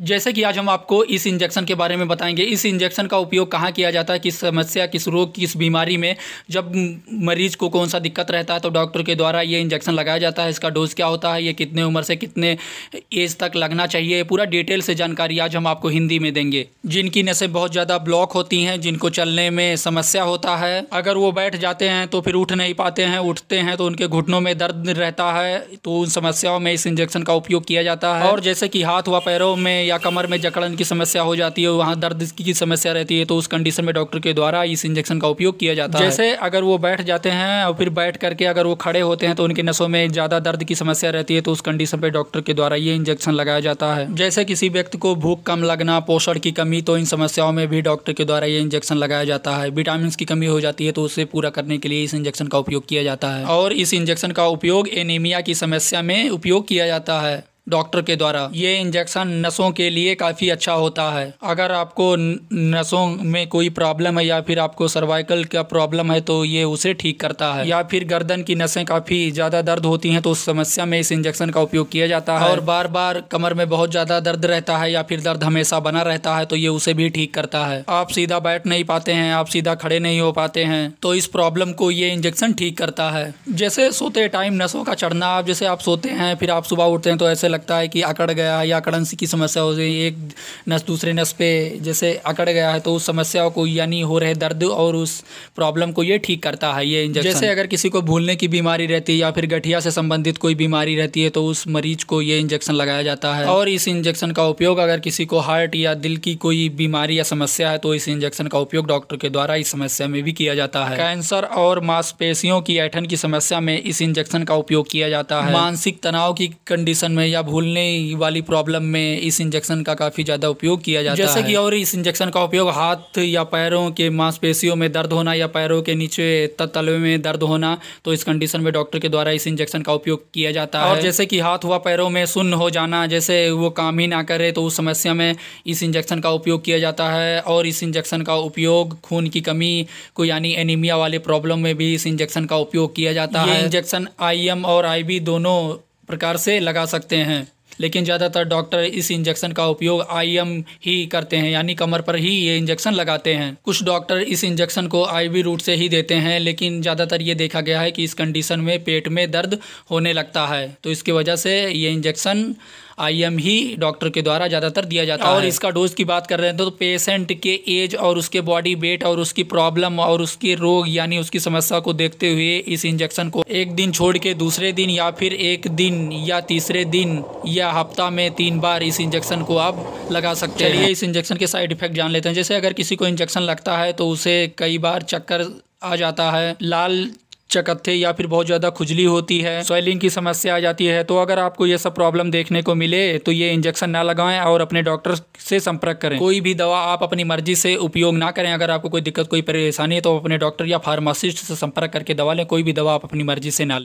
जैसे कि आज हम आपको इस इंजेक्शन के बारे में बताएंगे इस इंजेक्शन का उपयोग कहाँ किया जाता है किस समस्या किस रोग किस बीमारी में जब मरीज को कौन सा दिक्कत रहता है तो डॉक्टर के द्वारा ये इंजेक्शन लगाया जाता है इसका डोज क्या होता है ये कितने उम्र से कितने एज तक लगना चाहिए पूरा डिटेल से जानकारी आज हम आपको हिंदी में देंगे जिनकी नशें बहुत ज़्यादा ब्लॉक होती हैं जिनको चलने में समस्या होता है अगर वो बैठ जाते हैं तो फिर उठ नहीं पाते हैं उठते हैं तो उनके घुटनों में दर्द रहता है तो उन समस्याओं में इस इंजेक्शन का उपयोग किया जाता है और जैसे कि हाथ व पैरों में या कमर में जकड़न की समस्या हो जाती है वहाँ दर्द की समस्या रहती है तो उस कंडीशन में डॉक्टर के द्वारा इस इंजेक्शन का उपयोग किया जाता है जैसे अगर वो बैठ जाते हैं और फिर बैठ करके अगर वो खड़े होते हैं तो उनके नसों में ज़्यादा दर्द की समस्या रहती है तो उस कंडीशन पर डॉक्टर के द्वारा ये इंजेक्शन लगाया जाता है जैसे किसी व्यक्ति को भूख कम लगना पोषण की कमी तो इन समस्याओं में भी डॉक्टर के द्वारा ये इंजेक्शन लगाया जाता है विटामिन की कमी हो जाती है तो उसे पूरा करने के लिए इस इंजेक्शन का उपयोग किया जाता है और इस इंजेक्शन का उपयोग एनीमिया की समस्या में उपयोग किया जाता है डॉक्टर के द्वारा ये इंजेक्शन नसों के लिए काफ़ी अच्छा होता है अगर आपको नसों में कोई प्रॉब्लम है या फिर आपको सर्वाइकल का प्रॉब्लम है तो ये उसे ठीक करता है या फिर गर्दन की नसें काफ़ी ज़्यादा दर्द होती हैं तो उस समस्या में इस इंजेक्शन का उपयोग किया जाता है और बार बार कमर में बहुत ज़्यादा दर्द रहता है या फिर दर्द हमेशा बना रहता है तो ये उसे भी ठीक करता है आप सीधा बैठ नहीं पाते हैं आप सीधा खड़े नहीं हो पाते हैं तो इस प्रॉब्लम को ये इंजेक्शन ठीक करता है जैसे सोते टाइम नसों का चढ़ना आप जैसे आप सोते हैं फिर आप सुबह उठते हैं तो ऐसे लगता है कि अकड़ गया है या अकड़न की समस्या हो रही है एक नस दूसरे नस पे जैसे अकड़ गया है तो उस समस्या को यानी हो रहे दर्द और उस प्रॉब्लम को ये ठीक करता है ये इंजेक्शन जैसे अगर किसी को भूलने की बीमारी रहती है या फिर गठिया से संबंधित कोई बीमारी रहती है तो उस मरीज को ये इंजेक्शन लगाया जाता है और इस इंजेक्शन का उपयोग अगर किसी को हार्ट या दिल की कोई बीमारी या समस्या है तो इस इंजेक्शन का उपयोग डॉक्टर के द्वारा इस समस्या में भी किया जाता है कैंसर और मांसपेशियों की ऐठन की समस्या में इस इंजेक्शन का उपयोग किया जाता है मानसिक तनाव की कंडीशन में या भूलने वाली प्रॉब्लम में इस इंजेक्शन का काफ़ी ज़्यादा उपयोग किया जाता जैसे है जैसे कि और इस इंजेक्शन का उपयोग हाथ या पैरों के मांसपेशियों में दर्द होना या पैरों के नीचे तलवे में दर्द होना तो इस कंडीशन में डॉक्टर के द्वारा इस इंजेक्शन का उपयोग किया जाता है और जैसे कि हाथ हुआ पैरों में सुन्न हो जाना जैसे वो काम ही ना करे तो उस समस्या में इस इंजेक्शन का उपयोग किया जाता है और इस इंजेक्शन का उपयोग खून की कमी को यानी एनीमिया वाले प्रॉब्लम में भी इस इंजेक्शन का उपयोग किया जाता है इंजेक्शन एम और बी दोनों प्रकार से लगा सकते हैं लेकिन ज़्यादातर डॉक्टर इस इंजेक्शन का उपयोग आईएम ही करते हैं यानी कमर पर ही ये इंजेक्शन लगाते हैं कुछ डॉक्टर इस इंजेक्शन को आईवी रूट से ही देते हैं लेकिन ज़्यादातर ये देखा गया है कि इस कंडीशन में पेट में दर्द होने लगता है तो इसकी वजह से ये इंजेक्शन आईएम ही डॉक्टर के द्वारा ज़्यादातर दिया जाता है और इसका डोज की बात कर रहे हैं तो पेशेंट के एज और उसके बॉडी वेट और उसकी प्रॉब्लम और उसके रोग यानी उसकी समस्या को देखते हुए इस इंजेक्शन को एक दिन छोड़ के दूसरे दिन या फिर एक दिन या तीसरे दिन या हफ्ता में तीन बार इस इंजेक्शन को आप लगा सकते हैं इस इंजेक्शन के साइड इफेक्ट जान लेते हैं जैसे अगर किसी को इंजेक्शन लगता है तो उसे कई बार चक्कर आ जाता है लाल चकत्थे या फिर बहुत ज़्यादा खुजली होती है स्वेलिंग की समस्या आ जाती है तो अगर आपको ये सब प्रॉब्लम देखने को मिले तो ये इंजेक्शन ना लगाएं और अपने डॉक्टर से संपर्क करें कोई भी दवा आप अपनी मर्जी से उपयोग ना करें अगर आपको कोई दिक्कत कोई परेशानी है तो अपने डॉक्टर या फार्मासिस्ट से संपर्क करके दवा लें कोई भी दवा आप अपनी मर्जी से ना लें